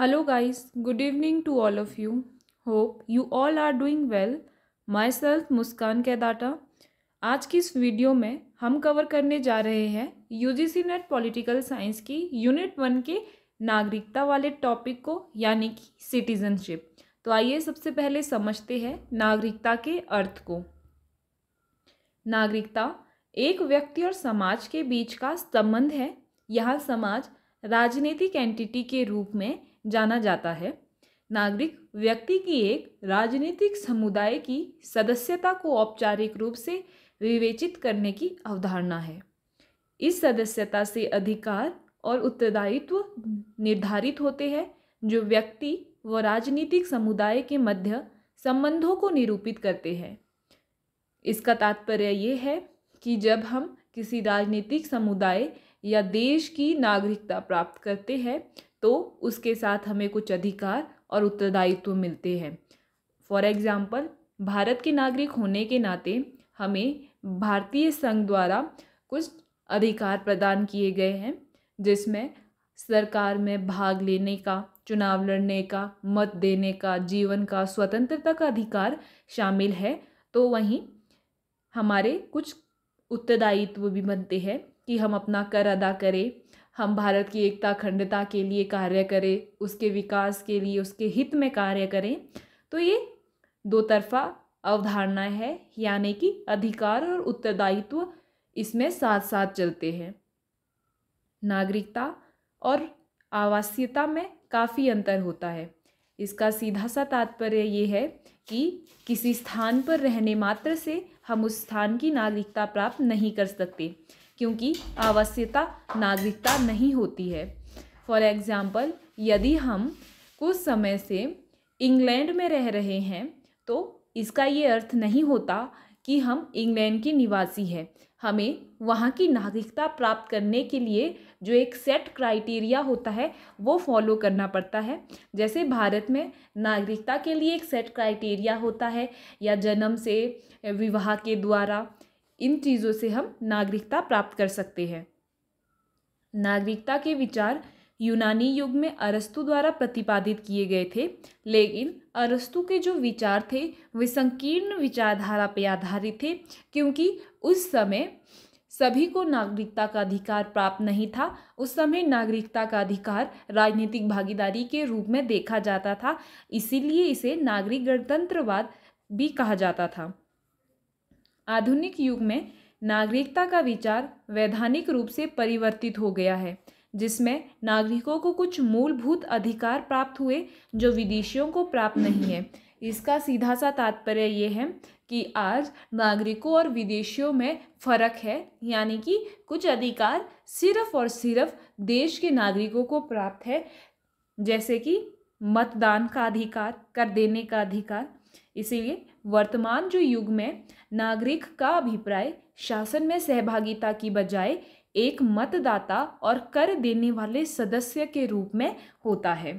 hello hello good evening to all of you hope you all are doing well well self Muskan कैदाटा आज की इस video में हम कवर करने जा रहे हैं यूजीसी नेट पॉलिटिकल साइंस की यूनिट वन के नागरिकता वाले टॉपिक को यानी कि सिटीजनशिप तो आइए सबसे पहले समझते हैं नागरिकता के अर्थ को नागरिकता एक व्यक्ति और समाज के बीच का संबंध है यह समाज राजनीतिक एंटिटी के रूप में जाना जाता है नागरिक व्यक्ति की एक राजनीतिक समुदाय की सदस्यता को औपचारिक रूप से विवेचित करने की अवधारणा है इस सदस्यता से अधिकार और उत्तरदायित्व निर्धारित होते हैं जो व्यक्ति व राजनीतिक समुदाय के मध्य संबंधों को निरूपित करते हैं इसका तात्पर्य ये है कि जब हम किसी राजनीतिक समुदाय या देश की नागरिकता प्राप्त करते हैं तो उसके साथ हमें कुछ अधिकार और उत्तरदायित्व मिलते हैं फॉर एग्ज़ाम्पल भारत के नागरिक होने के नाते हमें भारतीय संघ द्वारा कुछ अधिकार प्रदान किए गए हैं जिसमें सरकार में भाग लेने का चुनाव लड़ने का मत देने का जीवन का स्वतंत्रता का अधिकार शामिल है तो वहीं हमारे कुछ उत्तरदायित्व भी बनते हैं कि हम अपना कर अदा करें हम भारत की एकता अखंडता के लिए कार्य करें उसके विकास के लिए उसके हित में कार्य करें तो ये दो तरफा अवधारणा है यानी कि अधिकार और उत्तरदायित्व इसमें साथ साथ चलते हैं नागरिकता और आवासीयता में काफ़ी अंतर होता है इसका सीधा सा तात्पर्य ये है कि किसी स्थान पर रहने मात्र से हम उस स्थान की नागरिकता प्राप्त नहीं कर सकते क्योंकि आवश्यकता नागरिकता नहीं होती है फॉर एग्ज़ाम्पल यदि हम कुछ समय से इंग्लैंड में रह रहे हैं तो इसका ये अर्थ नहीं होता कि हम इंग्लैंड के निवासी हैं हमें वहाँ की नागरिकता प्राप्त करने के लिए जो एक सेट क्राइटेरिया होता है वो फॉलो करना पड़ता है जैसे भारत में नागरिकता के लिए एक सेट क्राइटेरिया होता है या जन्म से विवाह के द्वारा इन चीज़ों से हम नागरिकता प्राप्त कर सकते हैं नागरिकता के विचार यूनानी युग में अरस्तु द्वारा प्रतिपादित किए गए थे लेकिन अरस्तु के जो विचार थे वे संकीर्ण विचारधारा पर आधारित थे क्योंकि उस समय सभी को नागरिकता का अधिकार प्राप्त नहीं था उस समय नागरिकता का अधिकार राजनीतिक भागीदारी के रूप में देखा जाता था इसीलिए इसे नागरिक गणतंत्रवाद भी कहा जाता था आधुनिक युग में नागरिकता का विचार वैधानिक रूप से परिवर्तित हो गया है जिसमें नागरिकों को कुछ मूलभूत अधिकार प्राप्त हुए जो विदेशियों को प्राप्त नहीं है इसका सीधा सा तात्पर्य ये है कि आज नागरिकों और विदेशियों में फ़र्क है यानी कि कुछ अधिकार सिर्फ और सिर्फ देश के नागरिकों को प्राप्त है जैसे कि मतदान का अधिकार कर देने का अधिकार इसीलिए वर्तमान जो युग में नागरिक का अभिप्राय शासन में सहभागिता की बजाय एक मतदाता और कर देने वाले सदस्य के रूप में होता है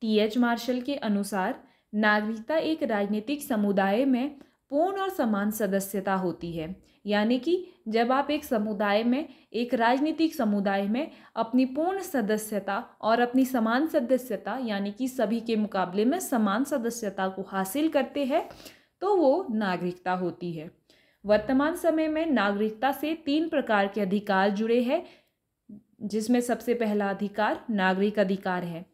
टी एच मार्शल के अनुसार नागरिकता एक राजनीतिक समुदाय में पूर्ण और समान सदस्यता होती है यानी कि जब आप एक समुदाय में एक राजनीतिक समुदाय में अपनी पूर्ण सदस्यता और अपनी समान सदस्यता यानी कि सभी के मुकाबले में समान सदस्यता को हासिल करते हैं तो वो नागरिकता होती है वर्तमान समय में नागरिकता से तीन प्रकार के अधिकार जुड़े हैं जिसमें सबसे पहला अधिकार नागरिक अधिकार है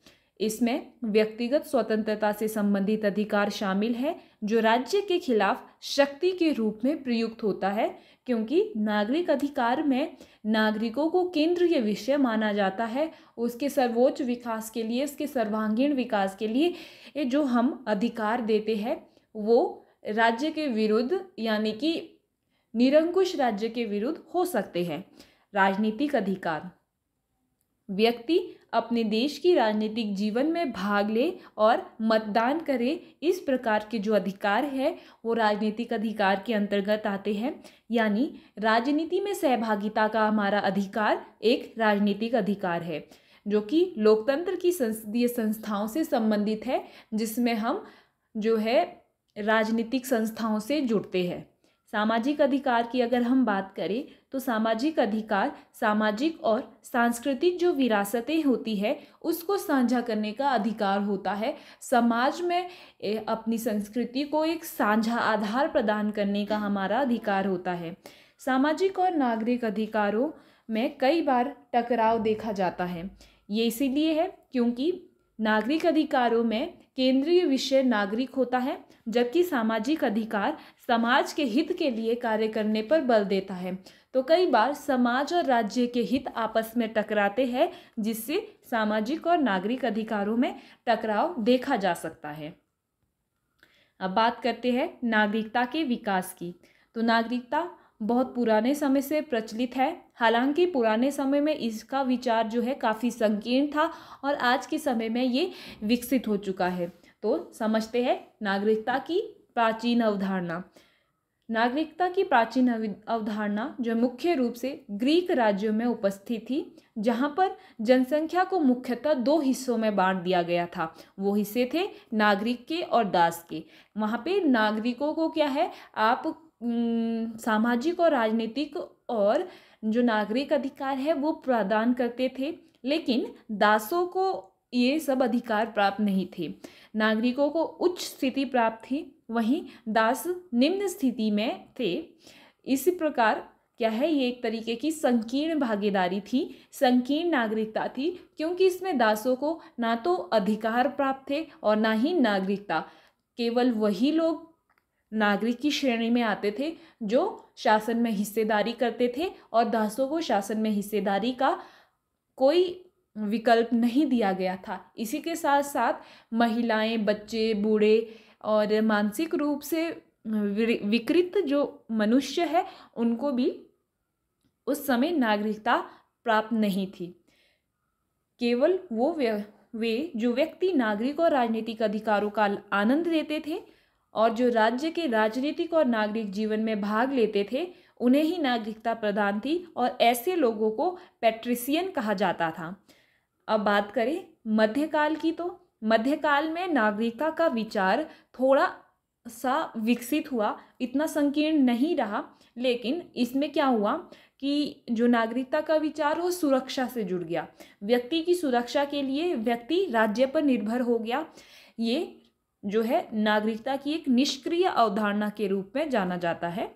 इसमें व्यक्तिगत स्वतंत्रता से संबंधित अधिकार शामिल है जो राज्य के खिलाफ शक्ति के रूप में प्रयुक्त होता है क्योंकि नागरिक अधिकार में नागरिकों को केंद्रीय विषय माना जाता है उसके सर्वोच्च विकास के लिए उसके सर्वांगीण विकास के लिए जो हम अधिकार देते हैं वो राज्य के विरुद्ध यानी कि निरंकुश राज्य के विरुद्ध हो सकते हैं राजनीतिक अधिकार व्यक्ति अपने देश की राजनीतिक जीवन में भाग ले और मतदान करे इस प्रकार के जो अधिकार है वो राजनीतिक अधिकार के अंतर्गत आते हैं यानी राजनीति में सहभागिता का हमारा अधिकार एक राजनीतिक अधिकार है जो कि लोकतंत्र की संसदीय संस्थाओं से संबंधित है जिसमें हम जो है राजनीतिक संस्थाओं से जुड़ते हैं सामाजिक अधिकार की अगर हम बात करें तो सामाजिक अधिकार सामाजिक और सांस्कृतिक जो विरासतें होती है उसको साझा करने का अधिकार होता है समाज में अपनी संस्कृति को एक साझा आधार प्रदान करने का हमारा अधिकार होता है सामाजिक और नागरिक अधिकारों में कई बार टकराव देखा जाता है ये इसीलिए है क्योंकि नागरिक अधिकारों में केंद्रीय विषय नागरिक होता है जबकि सामाजिक अधिकार समाज के हित के लिए कार्य करने पर बल देता है तो कई बार समाज और राज्य के हित आपस में टकराते हैं जिससे सामाजिक और नागरिक अधिकारों में टकराव देखा जा सकता है अब बात करते हैं नागरिकता के विकास की तो नागरिकता बहुत पुराने समय से प्रचलित है हालांकि पुराने समय में इसका विचार जो है काफ़ी संकीर्ण था और आज के समय में ये विकसित हो चुका है तो समझते हैं नागरिकता की प्राचीन अवधारणा नागरिकता की प्राचीन अवधारणा जो मुख्य रूप से ग्रीक राज्यों में उपस्थित थी जहाँ पर जनसंख्या को मुख्यतः दो हिस्सों में बांट दिया गया था वो हिस्से थे नागरिक के और दास के वहाँ पे नागरिकों को क्या है आप सामाजिक और राजनीतिक और जो नागरिक अधिकार है वो प्रदान करते थे लेकिन दासों को ये सब अधिकार प्राप्त नहीं थे नागरिकों को उच्च स्थिति प्राप्त थी वहीं दास निम्न स्थिति में थे इसी प्रकार क्या है ये एक तरीके की संकीर्ण भागीदारी थी संकीर्ण नागरिकता थी क्योंकि इसमें दासों को ना तो अधिकार प्राप्त थे और ना ही नागरिकता केवल वही लोग नागरिक की श्रेणी में आते थे जो शासन में हिस्सेदारी करते थे और दासों को शासन में हिस्सेदारी का कोई विकल्प नहीं दिया गया था इसी के साथ साथ महिलाएं बच्चे बूढ़े और मानसिक रूप से विकृत जो मनुष्य है उनको भी उस समय नागरिकता प्राप्त नहीं थी केवल वो वे जो व्यक्ति नागरिक और राजनीतिक अधिकारों का आनंद लेते थे और जो राज्य के राजनीतिक और नागरिक जीवन में भाग लेते थे उन्हें ही नागरिकता प्रदान थी और ऐसे लोगों को पेट्रिसियन कहा जाता था अब बात करें मध्यकाल की तो मध्यकाल में नागरिकता का विचार थोड़ा सा विकसित हुआ इतना संकीर्ण नहीं रहा लेकिन इसमें क्या हुआ कि जो नागरिकता का विचार वो सुरक्षा से जुड़ गया व्यक्ति की सुरक्षा के लिए व्यक्ति राज्य पर निर्भर हो गया ये जो है नागरिकता की एक निष्क्रिय अवधारणा के रूप में जाना जाता है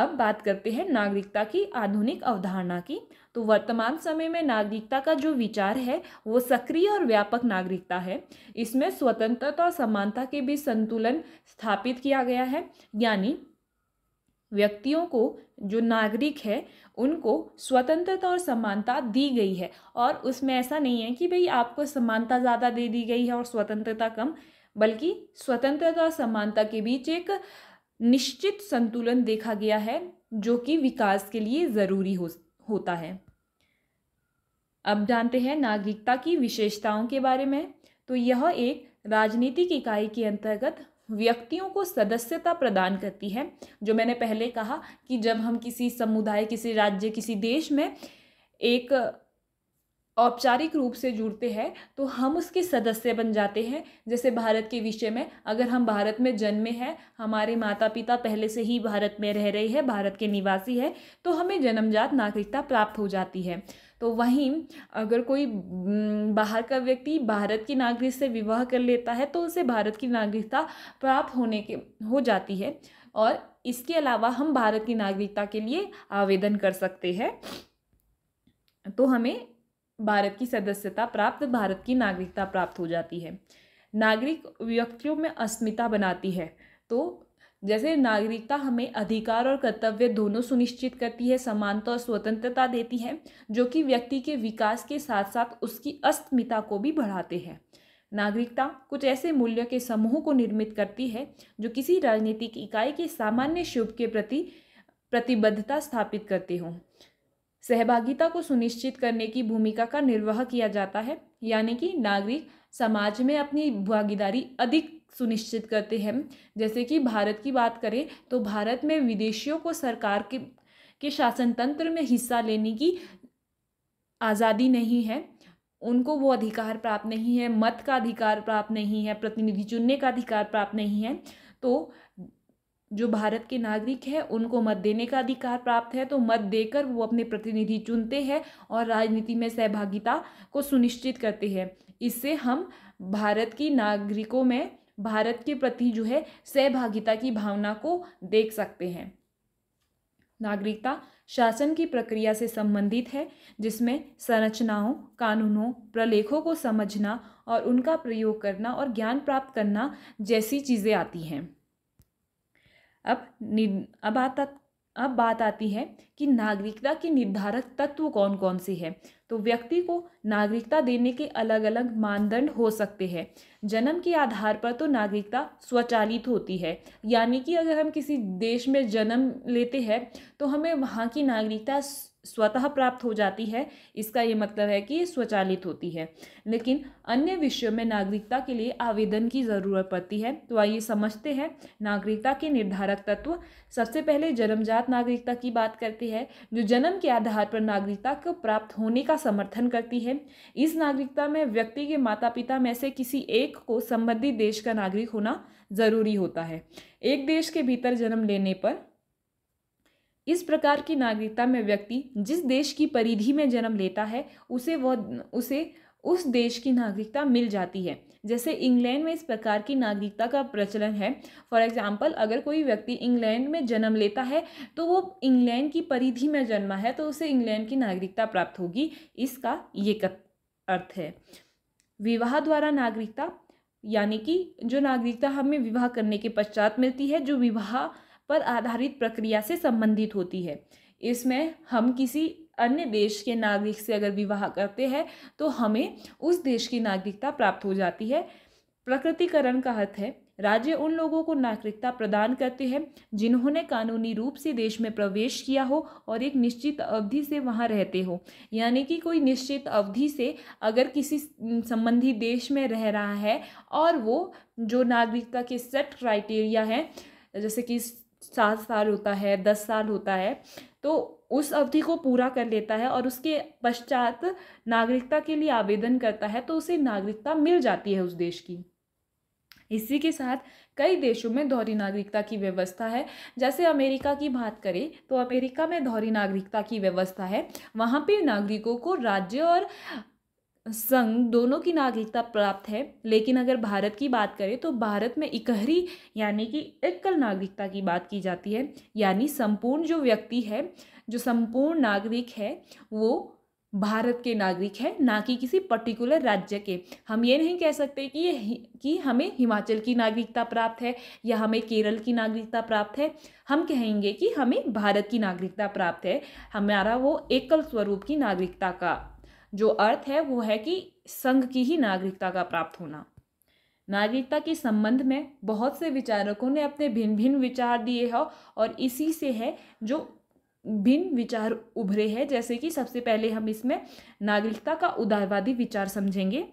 अब बात करते हैं नागरिकता की आधुनिक अवधारणा की तो वर्तमान समय में नागरिकता का जो विचार है वो सक्रिय और व्यापक नागरिकता है इसमें स्वतंत्रता और समानता के बीच संतुलन स्थापित किया गया है यानी व्यक्तियों को जो नागरिक है उनको स्वतंत्रता और समानता दी गई है और उसमें ऐसा नहीं है कि भाई आपको समानता ज़्यादा दे दी गई है और स्वतंत्रता कम बल्कि स्वतंत्रता समानता के बीच एक निश्चित संतुलन देखा गया है जो कि विकास के लिए ज़रूरी हो होता है अब जानते हैं नागरिकता की विशेषताओं के बारे में तो यह एक राजनीतिक इकाई के अंतर्गत व्यक्तियों को सदस्यता प्रदान करती है जो मैंने पहले कहा कि जब हम किसी समुदाय किसी राज्य किसी देश में एक औपचारिक रूप से जुड़ते हैं तो हम उसके सदस्य बन जाते हैं जैसे भारत के विषय में अगर हम भारत में जन्मे हैं हमारे माता पिता पहले से ही भारत में रह रहे हैं भारत के निवासी है तो हमें जन्मजात नागरिकता प्राप्त हो जाती है तो वहीं अगर कोई बाहर का व्यक्ति भारत की नागरिक से विवाह कर लेता है तो उसे भारत की नागरिकता प्राप्त होने के हो जाती है और इसके अलावा हम भारत की नागरिकता के लिए आवेदन कर सकते हैं तो हमें भारत की सदस्यता प्राप्त भारत की नागरिकता प्राप्त हो जाती है नागरिक व्यक्तियों में अस्मिता बनाती है तो जैसे नागरिकता हमें अधिकार और कर्तव्य दोनों सुनिश्चित करती है समानता और स्वतंत्रता देती है जो कि व्यक्ति के विकास के साथ साथ उसकी अस्मिता को भी बढ़ाते हैं नागरिकता कुछ ऐसे मूल्यों के समूह को निर्मित करती है जो किसी राजनीतिक इकाई के सामान्य शुभ के प्रति प्रतिबद्धता स्थापित करते हों सहभागिता को सुनिश्चित करने की भूमिका का निर्वाह किया जाता है यानी कि नागरिक समाज में अपनी भागीदारी अधिक सुनिश्चित करते हैं जैसे कि भारत की बात करें तो भारत में विदेशियों को सरकार के के शासन तंत्र में हिस्सा लेने की आज़ादी नहीं है उनको वो अधिकार प्राप्त नहीं है मत का अधिकार प्राप्त नहीं है प्रतिनिधि चुनने का अधिकार प्राप्त नहीं है तो जो भारत के नागरिक हैं उनको मत देने का अधिकार प्राप्त है तो मत देकर वो अपने प्रतिनिधि चुनते हैं और राजनीति में सहभागिता को सुनिश्चित करते हैं इससे हम भारत की नागरिकों में भारत के प्रति जो है सहभागिता की भावना को देख सकते हैं नागरिकता शासन की प्रक्रिया से संबंधित है जिसमें संरचनाओं कानूनों प्रलेखों को समझना और उनका प्रयोग करना और ज्ञान प्राप्त करना जैसी चीज़ें आती हैं अब अब आता अब बात आती है कि नागरिकता के निर्धारक तत्व कौन कौन से हैं तो व्यक्ति को नागरिकता देने के अलग अलग मानदंड हो सकते हैं जन्म के आधार पर तो नागरिकता स्वचालित होती है यानी कि अगर हम किसी देश में जन्म लेते हैं तो हमें वहाँ की नागरिकता स्वतः प्राप्त हो जाती है इसका ये मतलब है कि स्वचालित होती है लेकिन अन्य विषयों में नागरिकता के लिए आवेदन की ज़रूरत पड़ती है तो आइए समझते हैं नागरिकता के निर्धारक तत्व सबसे पहले जन्मजात नागरिकता की बात करते हैं जो जन्म के आधार पर नागरिकता को प्राप्त होने का समर्थन करती है इस नागरिकता में व्यक्ति के माता पिता में से किसी एक को संबंधित देश का नागरिक होना ज़रूरी होता है एक देश के भीतर जन्म लेने पर इस प्रकार की नागरिकता में व्यक्ति जिस देश की परिधि में जन्म लेता है उसे वह उसे उस देश की नागरिकता मिल जाती है जैसे इंग्लैंड में इस प्रकार की नागरिकता का प्रचलन है फॉर एग्जाम्पल अगर कोई व्यक्ति इंग्लैंड में जन्म लेता है तो वो इंग्लैंड की परिधि में जन्मा है तो उसे इंग्लैंड की नागरिकता प्राप्त होगी इसका ये अर्थ है विवाह द्वारा नागरिकता यानी कि जो नागरिकता हमें विवाह करने के पश्चात मिलती है जो विवाह पर आधारित प्रक्रिया से संबंधित होती है इसमें हम किसी अन्य देश के नागरिक से अगर विवाह करते हैं तो हमें उस देश की नागरिकता प्राप्त हो जाती है प्रकृतिकरण का अर्थ है राज्य उन लोगों को नागरिकता प्रदान करते हैं जिन्होंने कानूनी रूप से देश में प्रवेश किया हो और एक निश्चित अवधि से वहाँ रहते हो यानी कि कोई निश्चित अवधि से अगर किसी संबंधी देश में रह रहा है और वो जो नागरिकता के सेट क्राइटेरिया हैं जैसे कि सात साल होता है दस साल होता है तो उस अवधि को पूरा कर लेता है और उसके पश्चात नागरिकता के लिए आवेदन करता है तो उसे नागरिकता मिल जाती है उस देश की इसी के साथ कई देशों में दोहरी नागरिकता की व्यवस्था है जैसे अमेरिका की बात करें तो अमेरिका में दोहरी नागरिकता की व्यवस्था है वहाँ पे नागरिकों को राज्य और संघ दोनों की नागरिकता प्राप्त है लेकिन अगर भारत की बात करें तो भारत में इकहरी यानी कि एकल नागरिकता की बात की जाती है यानी संपूर्ण जो व्यक्ति है जो संपूर्ण नागरिक है वो भारत के नागरिक है ना कि किसी पर्टिकुलर राज्य के हम ये नहीं कह सकते कि ये कि हमें हिमाचल की नागरिकता प्राप्त है या हमें केरल की नागरिकता प्राप्त है हम कहेंगे कि हमें भारत की नागरिकता प्राप्त है हमारा वो एकल स्वरूप की नागरिकता का जो अर्थ है वो है कि संघ की ही नागरिकता का प्राप्त होना नागरिकता के संबंध में बहुत से विचारकों ने अपने भिन्न भिन्न विचार दिए हैं और इसी से है जो भिन्न विचार उभरे हैं जैसे कि सबसे पहले हम इसमें नागरिकता का उदारवादी विचार समझेंगे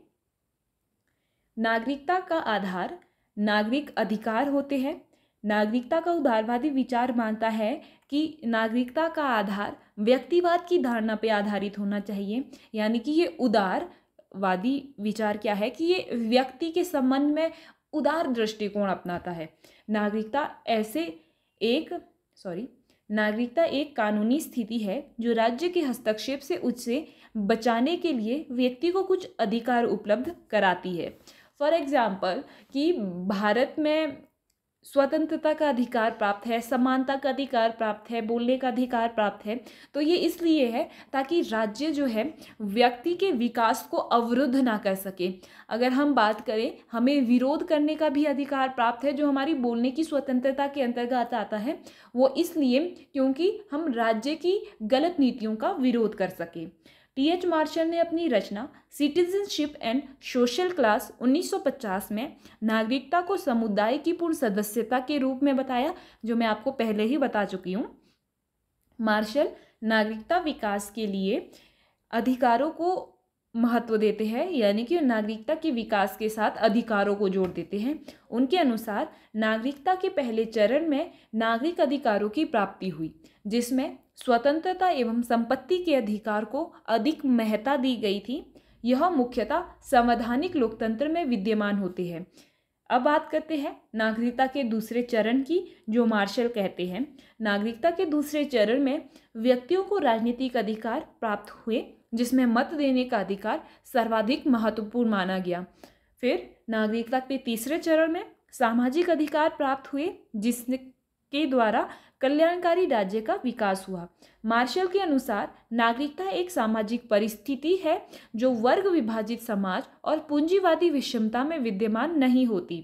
नागरिकता का आधार नागरिक अधिकार होते हैं नागरिकता का उदारवादी विचार मानता है कि नागरिकता का आधार व्यक्तिवाद की धारणा पर आधारित होना चाहिए यानी कि ये उदारवादी विचार क्या है कि ये व्यक्ति के संबंध में उदार दृष्टिकोण अपनाता है नागरिकता ऐसे एक सॉरी नागरिकता एक कानूनी स्थिति है जो राज्य के हस्तक्षेप से उससे बचाने के लिए व्यक्ति को कुछ अधिकार उपलब्ध कराती है फॉर एग्ज़ाम्पल कि भारत में स्वतंत्रता का अधिकार प्राप्त है समानता का अधिकार प्राप्त है बोलने का अधिकार प्राप्त है तो ये इसलिए है ताकि राज्य जो है व्यक्ति के विकास को अवरुद्ध ना कर सके अगर हम बात करें हमें विरोध करने का भी अधिकार प्राप्त है जो हमारी बोलने की स्वतंत्रता के अंतर्गत आता है वो इसलिए क्योंकि हम राज्य की गलत नीतियों का विरोध कर सकें टी एच मार्शल ने अपनी रचना सिटीजनशिप एंड सोशल क्लास 1950 में नागरिकता को समुदाय की पूर्ण सदस्यता के रूप में बताया जो मैं आपको पहले ही बता चुकी हूँ मार्शल नागरिकता विकास के लिए अधिकारों को महत्व देते हैं यानी कि नागरिकता के विकास के साथ अधिकारों को जोड़ देते हैं उनके अनुसार नागरिकता के पहले चरण में नागरिक अधिकारों की प्राप्ति हुई जिसमें स्वतंत्रता एवं संपत्ति के अधिकार को अधिक महत्ता दी गई थी यह मुख्यतः संवैधानिक लोकतंत्र में विद्यमान होते हैं अब बात करते हैं नागरिकता के दूसरे चरण की जो मार्शल कहते हैं नागरिकता के दूसरे चरण में व्यक्तियों को राजनीतिक अधिकार प्राप्त हुए जिसमें मत देने का अधिकार सर्वाधिक महत्वपूर्ण माना गया फिर नागरिकता के तीसरे चरण में सामाजिक अधिकार प्राप्त हुए जिसने के द्वारा कल्याणकारी राज्य का विकास हुआ मार्शल के अनुसार नागरिकता एक सामाजिक परिस्थिति है जो वर्ग विभाजित समाज और पूंजीवादी विषमता में विद्यमान नहीं होती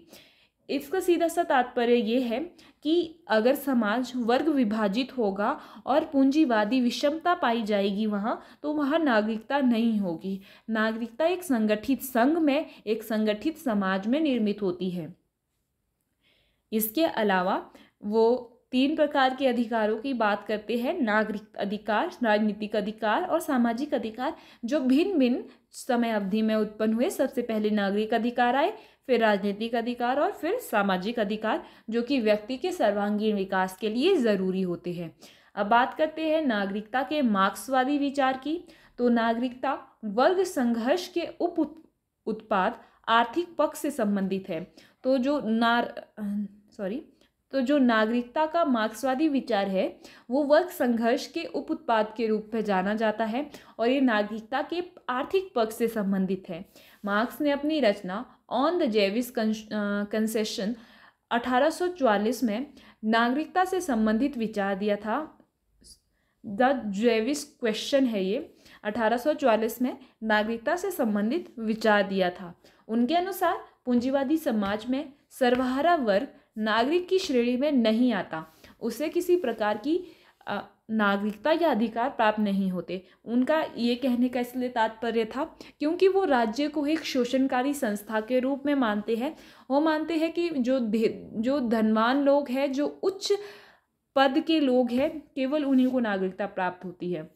इसका सीधा सा तात्पर्य ये है कि अगर समाज वर्ग विभाजित होगा और पूंजीवादी विषमता पाई जाएगी वहाँ तो वहाँ नागरिकता नहीं होगी नागरिकता एक संगठित संघ में एक संगठित समाज में निर्मित होती है इसके अलावा वो तीन प्रकार के अधिकारों की बात करते हैं नागरिक अधिकार राजनीतिक अधिकार और सामाजिक अधिकार जो भिन्न भिन्न समय अवधि में उत्पन्न हुए सबसे पहले नागरिक अधिकार आए फिर राजनीतिक अधिकार और फिर सामाजिक अधिकार जो कि व्यक्ति के सर्वांगीण विकास के लिए ज़रूरी होते हैं अब बात करते हैं नागरिकता के मार्क्सवादी विचार की तो नागरिकता वर्ग संघर्ष के उप उत्पाद आर्थिक पक्ष से संबंधित है तो जो नार सॉरी तो जो नागरिकता का मार्क्सवादी विचार है वो वर्ग संघर्ष के उप उत्पाद के रूप में जाना जाता है और ये नागरिकता के आर्थिक पक्ष से संबंधित है मार्क्स ने अपनी रचना ऑन द जेविस कंसेशन 1844 में नागरिकता से संबंधित विचार दिया था द जेविस क्वेश्चन है ये 1844 में नागरिकता से संबंधित विचार दिया था उनके अनुसार पूंजीवादी समाज में सर्वहारा वर्ग नागरिक की श्रेणी में नहीं आता उसे किसी प्रकार की uh, नागरिकता या अधिकार प्राप्त नहीं होते उनका ये कहने का इसलिए तात्पर्य था क्योंकि वो राज्य को एक शोषणकारी संस्था के रूप में मानते हैं वो मानते हैं कि जो जो धनवान लोग हैं जो उच्च पद के लोग हैं केवल उन्हीं को नागरिकता प्राप्त होती है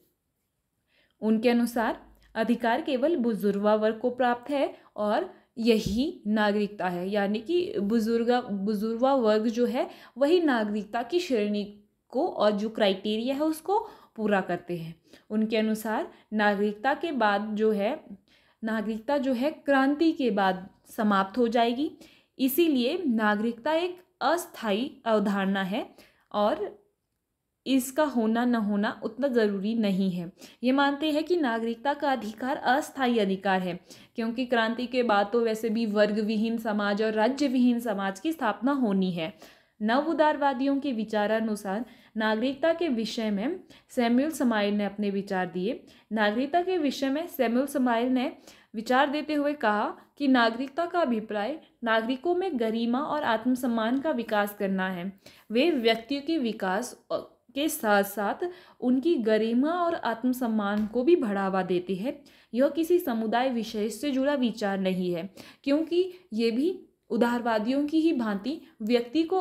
उनके अनुसार अधिकार केवल बुजुर्गा वर्ग को प्राप्त है और यही नागरिकता है यानी कि बुजुर्ग बुजुर्गा वर्ग जो है वही नागरिकता की श्रेणी को और जो क्राइटेरिया है उसको पूरा करते हैं उनके अनुसार नागरिकता के बाद जो है नागरिकता जो है क्रांति के बाद समाप्त हो जाएगी इसीलिए नागरिकता एक अस्थाई अवधारणा है और इसका होना न होना उतना ज़रूरी नहीं है ये मानते हैं कि नागरिकता का अधिकार अस्थायी अधिकार है क्योंकि क्रांति के बाद तो वैसे भी वर्ग विहीन समाज और राज्य विहीन समाज की स्थापना होनी है नव उदारवादियों के विचारानुसार नागरिकता के विषय में सैम्यूल समाइल ने अपने विचार दिए नागरिकता के विषय में सैम्यूल समाइल ने विचार देते हुए कहा कि नागरिकता का अभिप्राय नागरिकों में गरिमा और आत्मसम्मान का विकास करना है वे व्यक्तियों के विकास के साथ साथ उनकी गरिमा और आत्मसम्मान को भी बढ़ावा देती है यह किसी समुदाय विशेष से जुड़ा विचार नहीं है क्योंकि ये भी उदारवादियों की ही भांति व्यक्ति को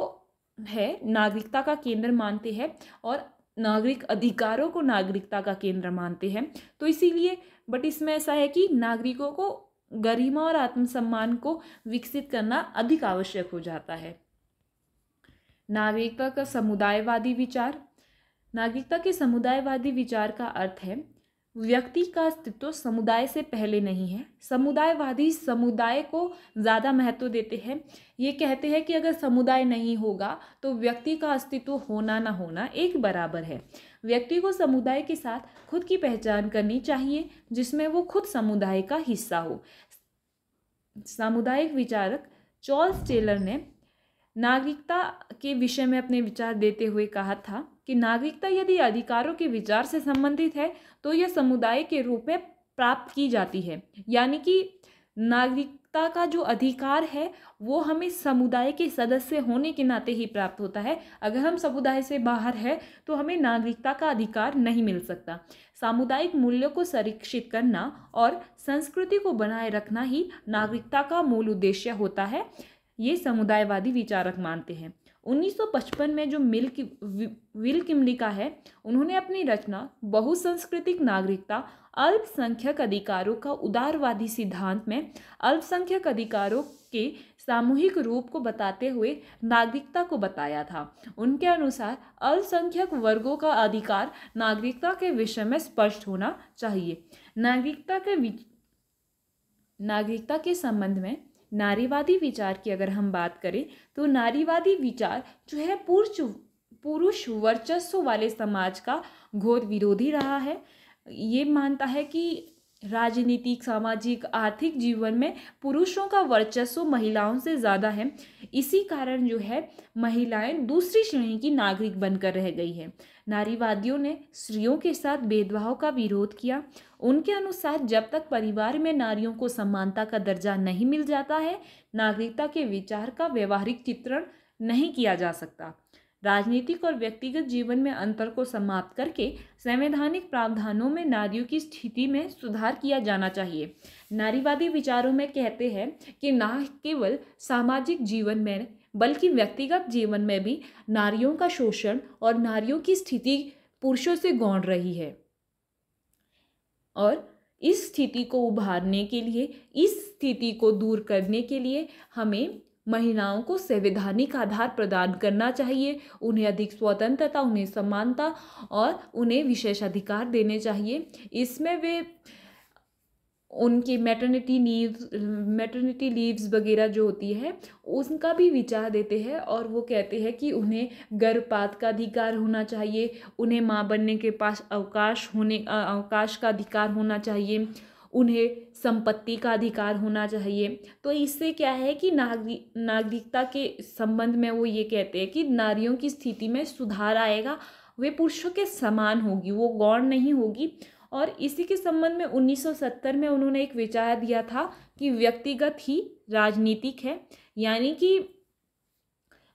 है नागरिकता का केंद्र मानते हैं और नागरिक अधिकारों को नागरिकता का केंद्र मानते हैं तो इसीलिए बट इसमें ऐसा है कि नागरिकों को गरिमा और आत्मसम्मान को विकसित करना अधिक आवश्यक हो जाता है नागरिकता का समुदायवादी विचार नागरिकता के समुदायवादी विचार का अर्थ है व्यक्ति का अस्तित्व समुदाय से पहले नहीं है समुदायवादी समुदाय को ज़्यादा महत्व देते हैं ये कहते हैं कि अगर समुदाय नहीं होगा तो व्यक्ति का अस्तित्व होना ना होना एक बराबर है व्यक्ति को समुदाय के साथ खुद की पहचान करनी चाहिए जिसमें वो खुद समुदाय का हिस्सा हो सामुदायिक विचारक चॉल्स टेलर ने नागरिकता के विषय में अपने विचार देते हुए कहा था कि नागरिकता यदि अधिकारों के विचार से संबंधित है तो यह समुदाय के रूप में प्राप्त की जाती है यानी कि नागरिकता का जो अधिकार है वो हमें समुदाय के सदस्य होने के नाते ही प्राप्त होता है अगर हम समुदाय से बाहर है तो हमें नागरिकता का अधिकार नहीं मिल सकता सामुदायिक मूल्यों को संरक्षित करना और संस्कृति को बनाए रखना ही नागरिकता का मूल उद्देश्य होता है ये समुदायवादी विचारक मानते हैं 1955 में जो मिल विल किमलिका है उन्होंने अपनी रचना बहुसंस्कृतिक नागरिकता अल्पसंख्यक अधिकारों का उदारवादी सिद्धांत में अल्पसंख्यक अधिकारों के सामूहिक रूप को बताते हुए नागरिकता को बताया था उनके अनुसार अल्पसंख्यक वर्गों का अधिकार नागरिकता के विषय में स्पष्ट होना चाहिए नागरिकता के नागरिकता के संबंध में नारीवादी विचार की अगर हम बात करें तो नारीवादी विचार जो है पुरुष पुरुष वर्चस्व वाले समाज का घोर विरोधी रहा है ये मानता है कि राजनीतिक सामाजिक आर्थिक जीवन में पुरुषों का वर्चस्व महिलाओं से ज़्यादा है इसी कारण जो है महिलाएं दूसरी श्रेणी की नागरिक बनकर रह गई हैं नारीवादियों ने स्त्रियों के साथ भेदभाव का विरोध किया उनके अनुसार जब तक परिवार में नारियों को समानता का दर्जा नहीं मिल जाता है नागरिकता के विचार का व्यवहारिक चित्रण नहीं किया जा सकता राजनीतिक और व्यक्तिगत जीवन में अंतर को समाप्त करके संवैधानिक प्रावधानों में नारियों की स्थिति में सुधार किया जाना चाहिए नारीवादी विचारों में कहते हैं कि न केवल सामाजिक जीवन में बल्कि व्यक्तिगत जीवन में भी नारियों का शोषण और नारियों की स्थिति पुरुषों से गौण रही है और इस स्थिति को उभारने के लिए इस स्थिति को दूर करने के लिए हमें महिलाओं को संवैधानिक आधार प्रदान करना चाहिए उन्हें अधिक स्वतंत्रता उन्हें समानता और उन्हें विशेष अधिकार देने चाहिए इसमें वे उनके मैटरनिटी लीव्स मैटरनिटी लीव्स वगैरह जो होती है उनका भी विचार देते हैं और वो कहते हैं कि उन्हें गर्भपात का अधिकार होना चाहिए उन्हें माँ बनने के पास अवकाश होने अवकाश का अधिकार होना चाहिए उन्हें संपत्ति का अधिकार होना चाहिए तो इससे क्या है कि नागरिक नागरिकता के संबंध में वो ये कहते हैं कि नारियों की स्थिति में सुधार आएगा वे पुरुषों के समान होगी वो गौण नहीं होगी और इसी के संबंध में 1970 में उन्होंने एक विचार दिया था कि व्यक्तिगत ही राजनीतिक है यानी कि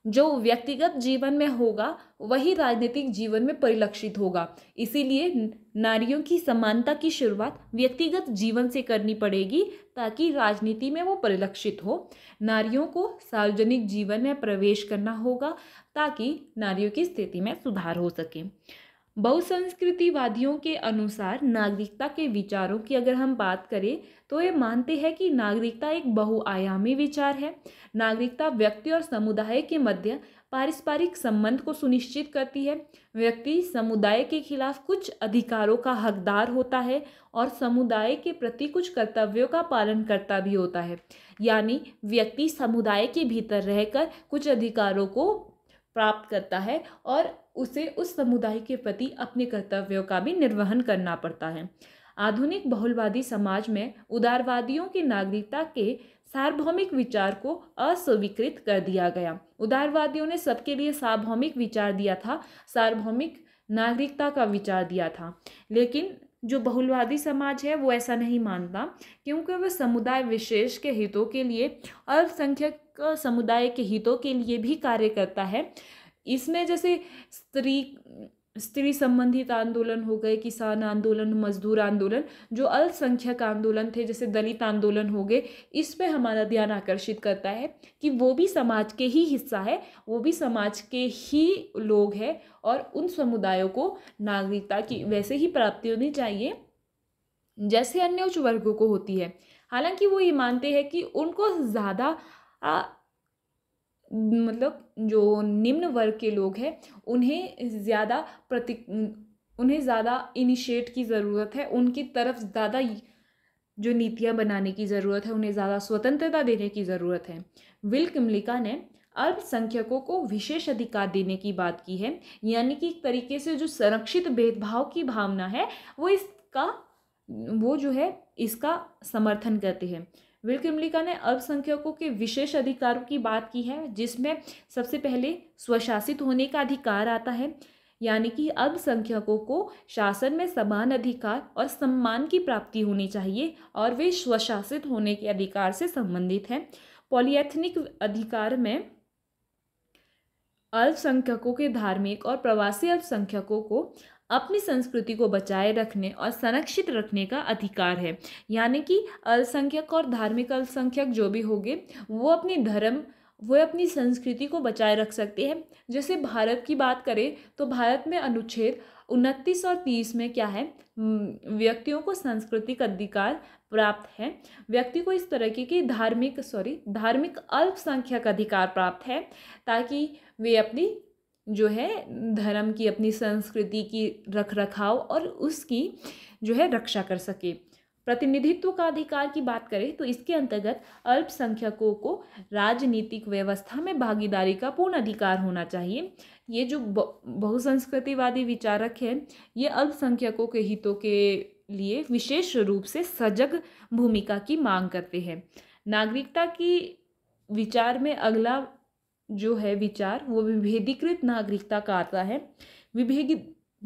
जो व्यक्तिगत जीवन में होगा वही राजनीतिक जीवन में परिलक्षित होगा इसीलिए नारियों की समानता की शुरुआत व्यक्तिगत जीवन से करनी पड़ेगी ताकि राजनीति में वो परिलक्षित हो नारियों को सार्वजनिक जीवन में प्रवेश करना होगा ताकि नारियों की स्थिति में सुधार हो सके बहुसंस्कृतिवादियों के अनुसार नागरिकता के विचारों की अगर हम बात करें तो ये मानते हैं कि नागरिकता एक बहुआयामी विचार है नागरिकता व्यक्ति और समुदाय के मध्य पारस्परिक संबंध को सुनिश्चित करती है व्यक्ति समुदाय के खिलाफ कुछ अधिकारों का हकदार होता है और समुदाय के प्रति कुछ कर्तव्यों का पालन करता भी होता है यानी व्यक्ति समुदाय के भीतर रहकर कुछ अधिकारों को प्राप्त करता है और उसे उस समुदाय के प्रति अपने कर्तव्यों का भी निर्वहन करना पड़ता है आधुनिक बहुलवादी समाज में उदारवादियों की नागरिकता के सार्वभौमिक विचार को अस्वीकृत कर दिया गया उदारवादियों ने सबके लिए सार्वभौमिक विचार दिया था सार्वभौमिक नागरिकता का विचार दिया था लेकिन जो बहुलवादी समाज है वो ऐसा नहीं मानता क्योंकि वह समुदाय विशेष के हितों के लिए अल्पसंख्यक समुदाय के हितों के लिए भी कार्य करता है इसमें जैसे स्त्री स्त्री संबंधित आंदोलन हो गए किसान आंदोलन मजदूर आंदोलन जो अल्पसंख्यक आंदोलन थे जैसे दलित आंदोलन हो गए इस पे हमारा ध्यान आकर्षित करता है कि वो भी समाज के ही हिस्सा है वो भी समाज के ही लोग हैं और उन समुदायों को नागरिकता की वैसे ही प्राप्ति होनी चाहिए जैसे अन्य उच्च वर्गों को होती है हालांकि वो ये मानते हैं कि उनको ज़्यादा मतलब जो निम्न वर्ग के लोग हैं उन्हें ज़्यादा प्रति उन्हें ज़्यादा इनिशिएट की ज़रूरत है उनकी तरफ ज़्यादा जो नीतियाँ बनाने की ज़रूरत है उन्हें ज़्यादा स्वतंत्रता देने की ज़रूरत है विल किमलिका ने अल्पसंख्यकों को विशेष अधिकार देने की बात की है यानी कि एक तरीके से जो संरक्षित भेदभाव की भावना है वो इसका वो जो है इसका समर्थन करते हैं विल्किमलिका ने अल्पसंख्यकों के विशेष अधिकारों की बात की है जिसमें सबसे पहले स्वशासित होने का अधिकार आता है यानी कि अल्पसंख्यकों को शासन में समान अधिकार और सम्मान की प्राप्ति होनी चाहिए और वे स्वशासित होने के अधिकार से संबंधित हैं पॉलीएथनिक अधिकार में अल्पसंख्यकों के धार्मिक और प्रवासी अल्पसंख्यकों को अपनी संस्कृति को बचाए रखने और संरक्षित रखने का अधिकार है यानी कि अल्पसंख्यक और धार्मिक अल्पसंख्यक जो भी होंगे वो अपने धर्म वो अपनी संस्कृति को बचाए रख सकते हैं जैसे भारत की बात करें तो भारत में अनुच्छेद उनतीस और तीस में क्या है व्यक्तियों को सांस्कृतिक अधिकार प्राप्त है व्यक्ति को इस तरह की धार्मिक सॉरी धार्मिक अल्पसंख्यक अधिकार प्राप्त है ताकि वे अपनी जो है धर्म की अपनी संस्कृति की रख रखाव और उसकी जो है रक्षा कर सके प्रतिनिधित्व का अधिकार की बात करें तो इसके अंतर्गत अल्पसंख्यकों को राजनीतिक व्यवस्था में भागीदारी का पूर्ण अधिकार होना चाहिए ये जो बहुसंस्कृतिवादी विचारक हैं ये अल्पसंख्यकों के हितों के लिए विशेष रूप से सजग भूमिका की मांग करते हैं नागरिकता की विचार में अगला जो है विचार वो विभेदीकृत नागरिकता का आता है विभेदी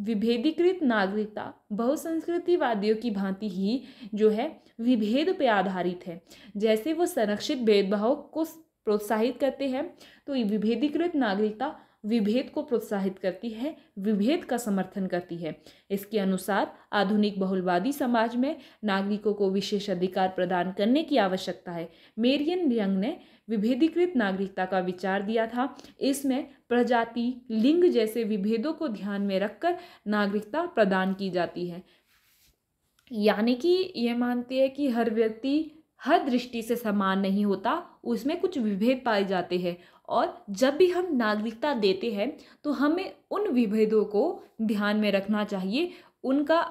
विभेदीकृत नागरिकता बहुसंस्कृतिवादियों की भांति ही जो है विभेद पर आधारित है जैसे वो संरक्षित भेदभाव को प्रोत्साहित करते हैं तो विभेदीकृत नागरिकता विभेद को प्रोत्साहित करती है विभेद का समर्थन करती है इसके अनुसार आधुनिक बहुलवादी समाज में नागरिकों को विशेष अधिकार प्रदान करने की आवश्यकता है मेरियन यंग ने विभेदीकृत नागरिकता का विचार दिया था इसमें प्रजाति लिंग जैसे विभेदों को ध्यान में रखकर नागरिकता प्रदान की जाती है यानी कि ये मानती है कि हर व्यक्ति हर दृष्टि से समान नहीं होता उसमें कुछ विभेद पाए जाते हैं और जब भी हम नागरिकता देते हैं तो हमें उन विभेदों को ध्यान में रखना चाहिए उनका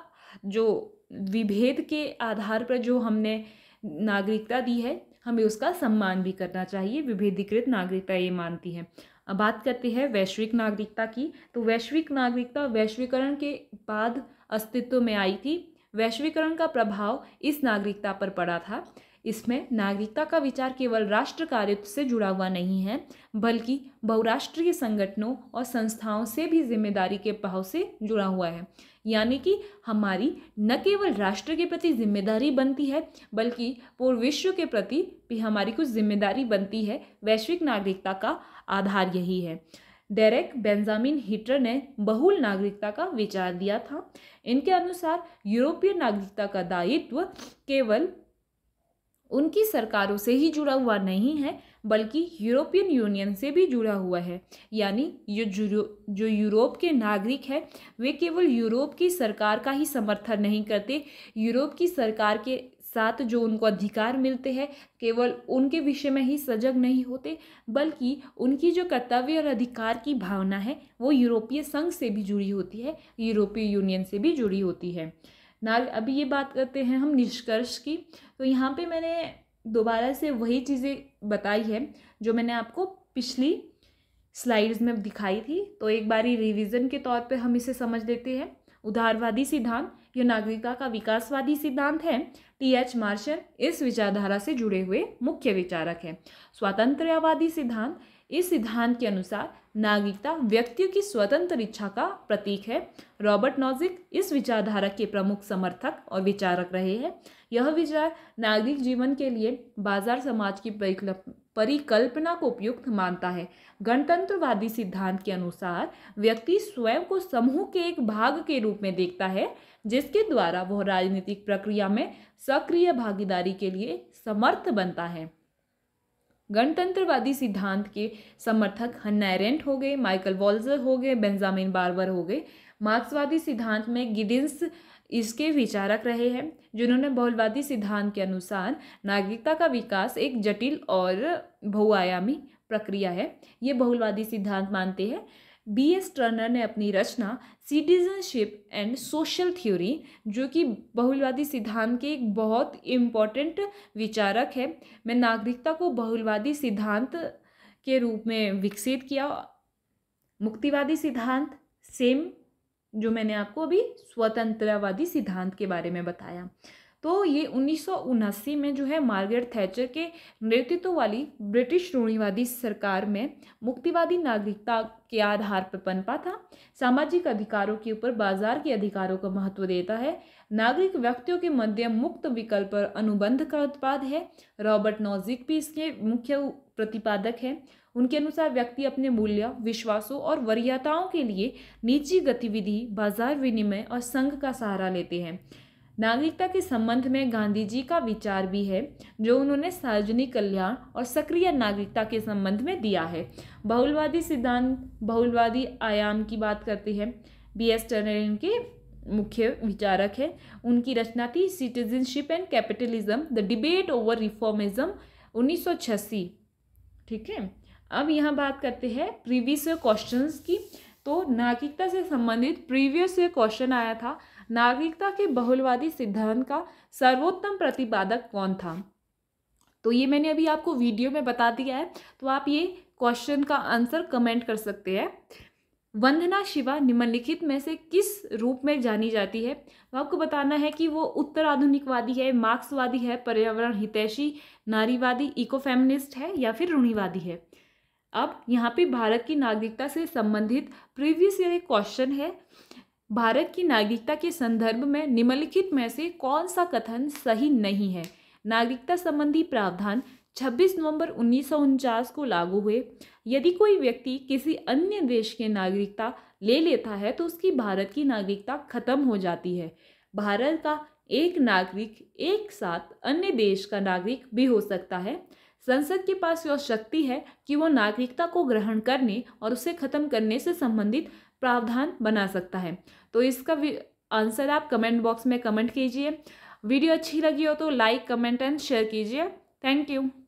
जो विभेद के आधार पर जो हमने नागरिकता दी है हमें उसका सम्मान भी करना चाहिए विभेदीकृत नागरिकता ये मानती है अब बात करते हैं वैश्विक नागरिकता की तो वैश्विक नागरिकता वैश्वीकरण के बाद अस्तित्व में आई थी वैश्वीकरण का प्रभाव इस नागरिकता पर पड़ा था इसमें नागरिकता का विचार केवल राष्ट्र कार्य से जुड़ा हुआ नहीं है बल्कि बहुराष्ट्रीय संगठनों और संस्थाओं से भी जिम्मेदारी के भाव से जुड़ा हुआ है यानी कि हमारी न केवल राष्ट्र के प्रति जिम्मेदारी बनती है बल्कि पूर्व विश्व के प्रति भी हमारी कुछ जिम्मेदारी बनती है वैश्विक नागरिकता का आधार यही है डेरेक बेंजामिन हिटर ने बहुल नागरिकता का विचार दिया था इनके अनुसार यूरोपीय नागरिकता का दायित्व केवल उनकी सरकारों से ही जुड़ा हुआ नहीं है बल्कि यूरोपियन यूनियन से भी जुड़ा हुआ है यानी ये जो यूरोप के नागरिक हैं वे केवल यूरोप की सरकार का ही समर्थन नहीं करते यूरोप की सरकार के साथ जो उनको अधिकार मिलते हैं केवल उनके विषय में ही सजग नहीं होते बल्कि उनकी जो कर्तव्य और अधिकार की भावना है वो यूरोपीय संघ से भी जुड़ी होती है यूरोपीय यूनियन से भी जुड़ी होती है नाग अभी ये बात करते हैं हम निष्कर्ष की तो यहाँ पे मैंने दोबारा से वही चीज़ें बताई है जो मैंने आपको पिछली स्लाइड्स में दिखाई थी तो एक बारी रिवीजन के तौर पे हम इसे समझ लेते हैं उदारवादी सिद्धांत यह नागरिकता का विकासवादी सिद्धांत है टी एच मार्शल इस विचारधारा से जुड़े हुए मुख्य विचारक हैं स्वतंत्रवादी सिद्धांत इस सिद्धांत के अनुसार नागरिकता व्यक्तियों की स्वतंत्र इच्छा का प्रतीक है रॉबर्ट नॉजिक इस विचारधारा के प्रमुख समर्थक और विचारक रहे हैं यह विचार नागरिक जीवन के लिए बाजार समाज की परिकल्पना को उपयुक्त मानता है गणतंत्रवादी सिद्धांत के अनुसार व्यक्ति स्वयं को समूह के एक भाग के रूप में देखता है जिसके द्वारा वह राजनीतिक प्रक्रिया में सक्रिय भागीदारी के लिए समर्थ बनता है गणतंत्रवादी सिद्धांत के समर्थक हन्नारेंट हो गए माइकल वॉल्जर हो गए बेंजामिन बार्बर हो गए मार्क्सवादी सिद्धांत में गिडिन्स इसके विचारक रहे हैं जिन्होंने बहुलवादी सिद्धांत के अनुसार नागरिकता का विकास एक जटिल और बहुआयामी प्रक्रिया है ये बहुलवादी सिद्धांत मानते हैं बी एस टर्नर ने अपनी रचना सिटीजनशिप एंड सोशल थ्योरी जो कि बहुलवादी सिद्धांत के एक बहुत इम्पॉर्टेंट विचारक है मैं नागरिकता को बहुलवादी सिद्धांत के रूप में विकसित किया मुक्तिवादी सिद्धांत सेम जो मैंने आपको अभी स्वतंत्रवादी सिद्धांत के बारे में बताया तो ये उन्नीस में जो है मार्गरेट थैचर के नेतृत्व वाली ब्रिटिश रूढ़ीवादी सरकार में मुक्तिवादी नागरिकता के आधार पर पनपा था सामाजिक अधिकारों के ऊपर बाजार के अधिकारों का महत्व देता है नागरिक व्यक्तियों के मध्य मुक्त विकल्प पर अनुबंध का उत्पाद है रॉबर्ट नोजिक भी इसके मुख्य प्रतिपादक हैं उनके अनुसार व्यक्ति अपने मूल्य विश्वासों और वरीयताओं के लिए निजी गतिविधि बाजार विनिमय और संघ का सहारा लेते हैं नागरिकता के संबंध में गांधी जी का विचार भी है जो उन्होंने सार्वजनिक कल्याण और सक्रिय नागरिकता के संबंध में दिया है बहुलवादी सिद्धांत बहुलवादी आयाम की बात करते हैं बी एस टर्न के मुख्य विचारक है उनकी रचना थी citizenship and capitalism the debate over reformism उन्नीस ठीक है अब यहाँ बात करते हैं प्रीवियस क्वेश्चंस की तो नागरिकता से संबंधित प्रीवियस क्वेश्चन आया था नागरिकता के बहुलवादी सिद्धांत का सर्वोत्तम प्रतिपादक कौन था तो ये मैंने अभी आपको वीडियो में बता दिया है तो आप ये क्वेश्चन का आंसर कमेंट कर सकते हैं वंदना शिवा निम्नलिखित में से किस रूप में जानी जाती है तो आपको बताना है कि वो उत्तर आधुनिकवादी है मार्क्सवादी है पर्यावरण हितैषी नारीवादी इको फेमिनिस्ट है या फिर रूढ़ीवादी है अब यहाँ पे भारत की नागरिकता से संबंधित प्रीवियस ईयर एक क्वेश्चन है भारत की नागरिकता के संदर्भ में निम्नलिखित में से कौन सा कथन सही नहीं है नागरिकता संबंधी प्रावधान 26 नवंबर उन्नीस को लागू हुए यदि कोई व्यक्ति किसी अन्य देश के नागरिकता ले लेता है तो उसकी भारत की नागरिकता खत्म हो जाती है भारत का एक नागरिक एक साथ अन्य देश का नागरिक भी हो सकता है संसद के पास यह शक्ति है कि वह नागरिकता को ग्रहण करने और उसे खत्म करने से संबंधित प्रावधान बना सकता है तो इसका आंसर आप कमेंट बॉक्स में कमेंट कीजिए वीडियो अच्छी लगी हो तो लाइक कमेंट एंड शेयर कीजिए थैंक यू